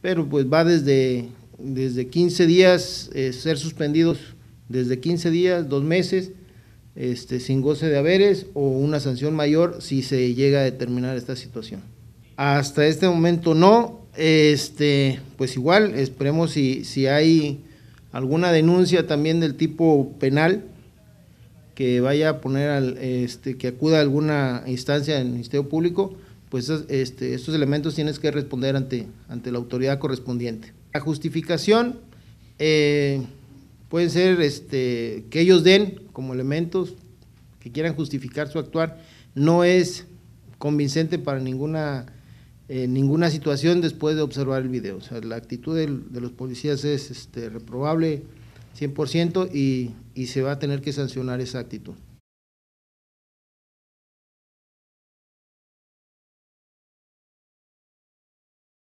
pero pues va desde, desde 15 días eh, ser suspendidos desde 15 días, dos meses, este, sin goce de haberes o una sanción mayor si se llega a determinar esta situación. Hasta este momento no, este, pues igual esperemos si, si hay alguna denuncia también del tipo penal que vaya a poner al, este, que acuda a alguna instancia del Ministerio Público pues este, estos elementos tienes que responder ante, ante la autoridad correspondiente. La justificación eh, puede ser este, que ellos den como elementos que quieran justificar su actuar, no es convincente para ninguna, eh, ninguna situación después de observar el video. O sea, la actitud de, los policías es este, reprobable 100% y se va a tener que sancionar esa actitud.